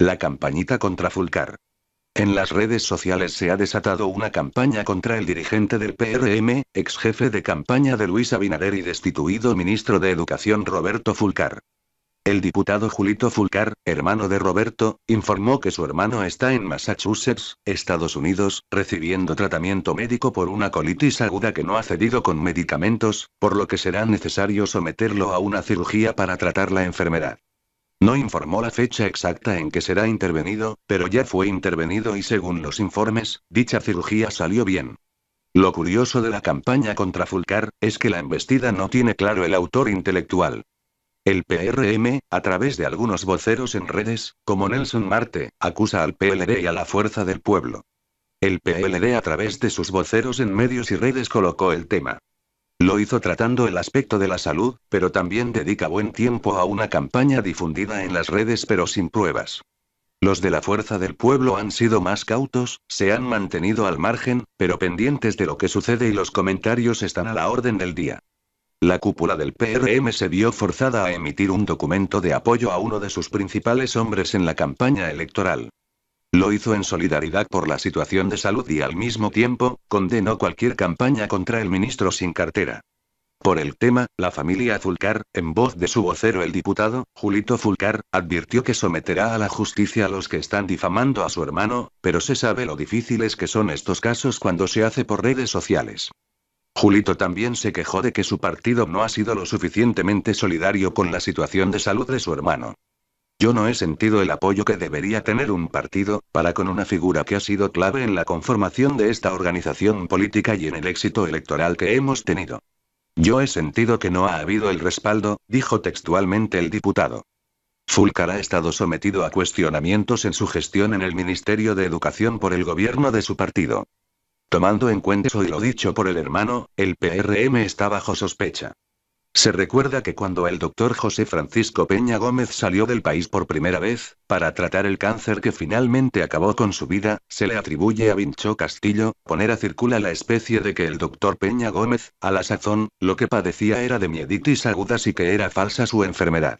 La campañita contra Fulcar. En las redes sociales se ha desatado una campaña contra el dirigente del PRM, ex jefe de campaña de Luis Abinader y destituido ministro de Educación Roberto Fulcar. El diputado Julito Fulcar, hermano de Roberto, informó que su hermano está en Massachusetts, Estados Unidos, recibiendo tratamiento médico por una colitis aguda que no ha cedido con medicamentos, por lo que será necesario someterlo a una cirugía para tratar la enfermedad. No informó la fecha exacta en que será intervenido, pero ya fue intervenido y según los informes, dicha cirugía salió bien. Lo curioso de la campaña contra Fulcar, es que la embestida no tiene claro el autor intelectual. El PRM, a través de algunos voceros en redes, como Nelson Marte, acusa al PLD y a la fuerza del pueblo. El PLD a través de sus voceros en medios y redes colocó el tema. Lo hizo tratando el aspecto de la salud, pero también dedica buen tiempo a una campaña difundida en las redes pero sin pruebas. Los de la fuerza del pueblo han sido más cautos, se han mantenido al margen, pero pendientes de lo que sucede y los comentarios están a la orden del día. La cúpula del PRM se vio forzada a emitir un documento de apoyo a uno de sus principales hombres en la campaña electoral. Lo hizo en solidaridad por la situación de salud y al mismo tiempo, condenó cualquier campaña contra el ministro sin cartera. Por el tema, la familia Fulcar, en voz de su vocero el diputado, Julito Fulcar, advirtió que someterá a la justicia a los que están difamando a su hermano, pero se sabe lo difíciles que son estos casos cuando se hace por redes sociales. Julito también se quejó de que su partido no ha sido lo suficientemente solidario con la situación de salud de su hermano. Yo no he sentido el apoyo que debería tener un partido, para con una figura que ha sido clave en la conformación de esta organización política y en el éxito electoral que hemos tenido. Yo he sentido que no ha habido el respaldo, dijo textualmente el diputado. Fulcar ha estado sometido a cuestionamientos en su gestión en el Ministerio de Educación por el gobierno de su partido. Tomando en cuenta eso y lo dicho por el hermano, el PRM está bajo sospecha. Se recuerda que cuando el doctor José Francisco Peña Gómez salió del país por primera vez, para tratar el cáncer que finalmente acabó con su vida, se le atribuye a Vincho Castillo, poner a circula la especie de que el doctor Peña Gómez, a la sazón, lo que padecía era de mieditis agudas y que era falsa su enfermedad.